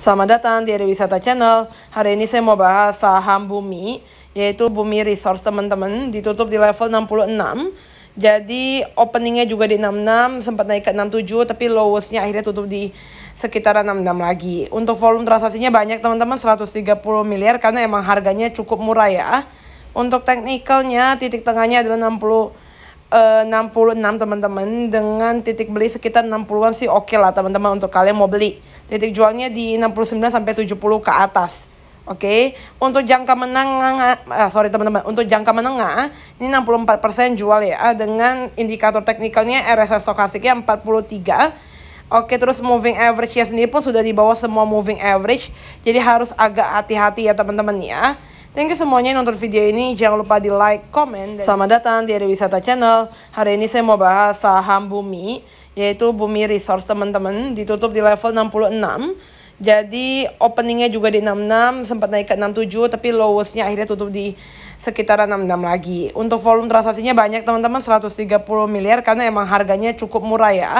Selamat datang di Wisata Channel. Hari ini saya mau bahas saham Bumi, yaitu Bumi Resource teman-teman, ditutup di level 66. Jadi openingnya juga di 66, sempat naik ke 67, tapi lowestnya akhirnya tutup di sekitaran 66 lagi. Untuk volume transaksinya banyak teman-teman, 130 miliar, karena emang harganya cukup murah ya. Untuk teknikalnya, titik tengahnya adalah 60 Eh, uh, 66 teman-teman dengan titik beli sekitar 60-an sih oke okay lah teman-teman untuk kalian mau beli. Titik jualnya di 69 sampai 70 ke atas. Oke, okay? untuk jangka menengah, ah, sorry teman-teman, untuk jangka menengah ini 64% jual ya dengan indikator teknikalnya RSI stokastiknya 43. Oke, okay, terus moving average-nya sendiri pun sudah di bawah semua moving average. Jadi harus agak hati-hati ya teman-teman ya. Thank you semuanya yang nonton video ini. Jangan lupa di like, comment. Dan... Selamat datang di Wisata Channel. Hari ini saya mau bahas saham bumi, yaitu bumi resource teman-teman. Ditutup di level 66. Jadi openingnya juga di 66, sempat naik ke 67, tapi lowestnya akhirnya tutup di sekitaran 66 lagi. Untuk volume transaksinya banyak teman-teman 130 miliar karena emang harganya cukup murah ya.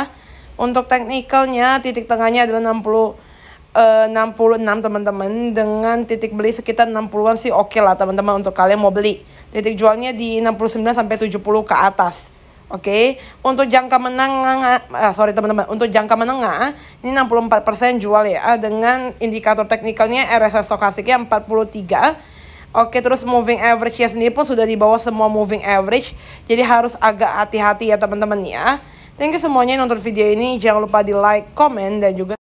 Untuk teknikalnya titik tengahnya adalah 60 66 eh, teman-teman dengan titik beli sekitar 60-an sih oke okay lah teman-teman untuk kalian mau beli titik jualnya di 69 sampai 70 ke atas oke okay? untuk jangka menengah ah, sorry teman-teman untuk jangka menengah ini 64% jual ya dengan indikator teknikalnya RSI stokastiknya 43 Oke, okay, terus moving average-nya sendiri pun sudah di bawah semua moving average. Jadi harus agak hati-hati ya teman-teman ya. Thank you semuanya yang nonton video ini. Jangan lupa di like, comment, dan juga...